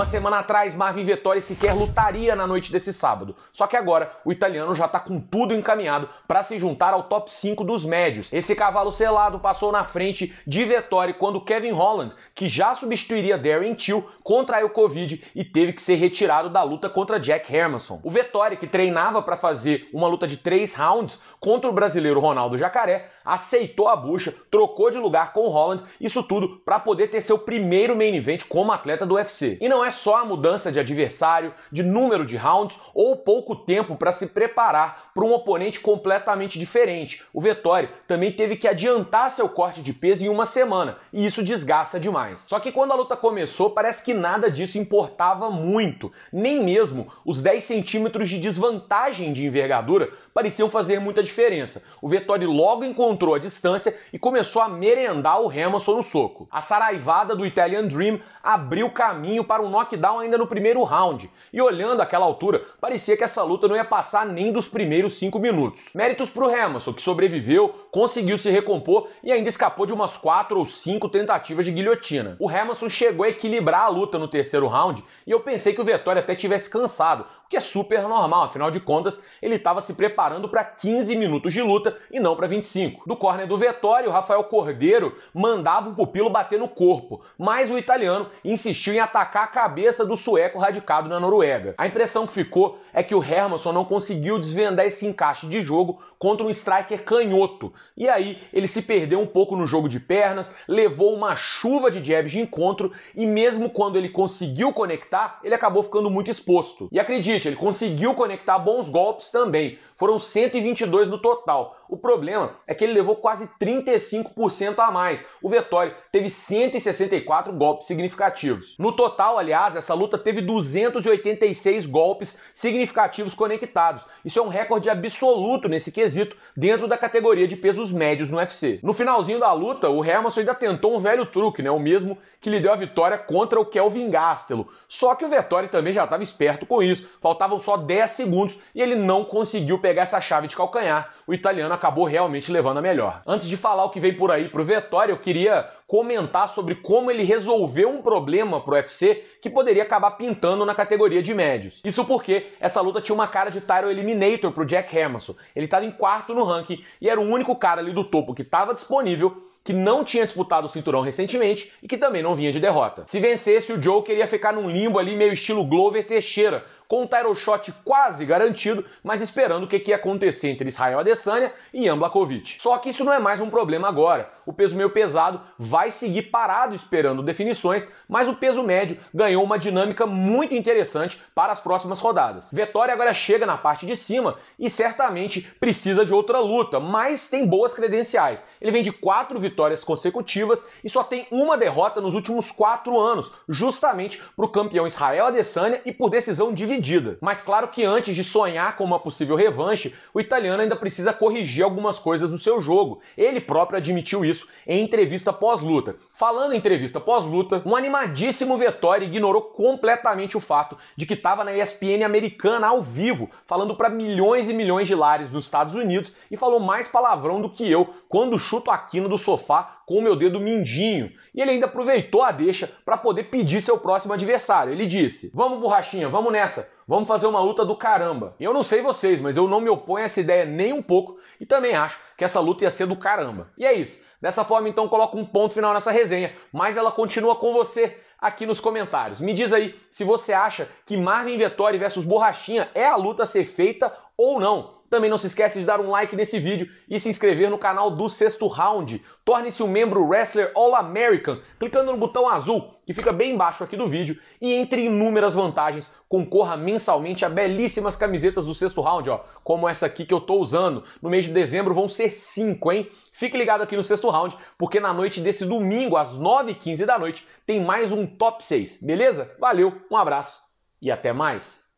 Uma semana atrás, Marvin Vettori sequer lutaria na noite desse sábado. Só que agora o italiano já está com tudo encaminhado para se juntar ao top 5 dos médios. Esse cavalo selado passou na frente de Vettori quando Kevin Holland, que já substituiria Darren Till, contraiu Covid e teve que ser retirado da luta contra Jack Hermanson. O Vettori, que treinava para fazer uma luta de três rounds contra o brasileiro Ronaldo Jacaré, aceitou a bucha, trocou de lugar com Holland, isso tudo para poder ter seu primeiro main event como atleta do UFC. E não é é só a mudança de adversário, de número de rounds ou pouco tempo para se preparar para um oponente completamente diferente. O Vettori também teve que adiantar seu corte de peso em uma semana e isso desgasta demais. Só que quando a luta começou, parece que nada disso importava muito, nem mesmo os 10 centímetros de desvantagem de envergadura pareciam fazer muita diferença. O Vettori logo encontrou a distância e começou a merendar o Hamilton no soco. A saraivada do Italian Dream abriu caminho para um knockdown ainda no primeiro round, e olhando aquela altura, parecia que essa luta não ia passar nem dos primeiros cinco minutos. Méritos pro Hermanson, que sobreviveu, conseguiu se recompor e ainda escapou de umas quatro ou cinco tentativas de guilhotina. O Hermanson chegou a equilibrar a luta no terceiro round e eu pensei que o Vettori até tivesse cansado, o que é super normal, afinal de contas, ele estava se preparando para 15 minutos de luta e não para 25. Do corner do Vettori, o Rafael Cordeiro mandava o pupilo bater no corpo, mas o italiano insistiu em atacar a cabeça cabeça do sueco radicado na Noruega. A impressão que ficou é que o Hermansson não conseguiu desvendar esse encaixe de jogo contra um striker canhoto. E aí ele se perdeu um pouco no jogo de pernas, levou uma chuva de jabs de encontro e mesmo quando ele conseguiu conectar, ele acabou ficando muito exposto. E acredite, ele conseguiu conectar bons golpes também. Foram 122 no total, o problema é que ele levou quase 35% a mais. O Vettori teve 164 golpes significativos. No total, aliás, essa luta teve 286 golpes significativos conectados. Isso é um recorde absoluto nesse quesito dentro da categoria de pesos médios no UFC. No finalzinho da luta, o Hermanson ainda tentou um velho truque, né? O mesmo que lhe deu a vitória contra o Kelvin Gastelo. Só que o Vettori também já estava esperto com isso. Faltavam só 10 segundos e ele não conseguiu pegar essa chave de calcanhar. O italiano acabou realmente levando a melhor. Antes de falar o que vem por aí pro Vettori, eu queria comentar sobre como ele resolveu um problema pro UFC que poderia acabar pintando na categoria de médios. Isso porque essa luta tinha uma cara de title eliminator pro Jack Hermanson. Ele estava em quarto no ranking e era o único cara ali do topo que estava disponível que não tinha disputado o cinturão recentemente e que também não vinha de derrota. Se vencesse, o Joe queria ficar num limbo ali meio estilo Glover Teixeira, com o title shot quase garantido, mas esperando o que, que ia acontecer entre Israel Adesanya e Ian Blakovic. Só que isso não é mais um problema agora. O peso meio pesado vai seguir parado esperando definições, mas o peso médio ganhou uma dinâmica muito interessante para as próximas rodadas. Vettori agora chega na parte de cima e certamente precisa de outra luta, mas tem boas credenciais. Ele vem de quatro vitórias consecutivas e só tem uma derrota nos últimos quatro anos, justamente para o campeão Israel Adesanya e por decisão dividida mas claro que antes de sonhar com uma possível revanche, o italiano ainda precisa corrigir algumas coisas no seu jogo. Ele próprio admitiu isso em entrevista pós-luta. Falando em entrevista pós-luta, um animadíssimo Vettori ignorou completamente o fato de que estava na ESPN americana ao vivo, falando para milhões e milhões de lares nos Estados Unidos e falou mais palavrão do que eu quando chuto a quina do sofá com o meu dedo mindinho. E ele ainda aproveitou a deixa para poder pedir seu próximo adversário. Ele disse: Vamos, borrachinha, vamos nessa. Vamos fazer uma luta do caramba. Eu não sei vocês, mas eu não me oponho a essa ideia nem um pouco e também acho que essa luta ia ser do caramba. E é isso. Dessa forma, então, coloco um ponto final nessa resenha, mas ela continua com você aqui nos comentários. Me diz aí se você acha que Marvin Vettori versus Borrachinha é a luta a ser feita ou não. Também não se esquece de dar um like nesse vídeo e se inscrever no canal do Sexto Round. Torne-se um membro Wrestler All American clicando no botão azul que fica bem embaixo aqui do vídeo e entre inúmeras vantagens, concorra mensalmente a belíssimas camisetas do Sexto Round, ó, como essa aqui que eu tô usando. No mês de dezembro vão ser cinco, hein? Fique ligado aqui no Sexto Round, porque na noite desse domingo, às 9h15 da noite, tem mais um Top 6, beleza? Valeu, um abraço e até mais!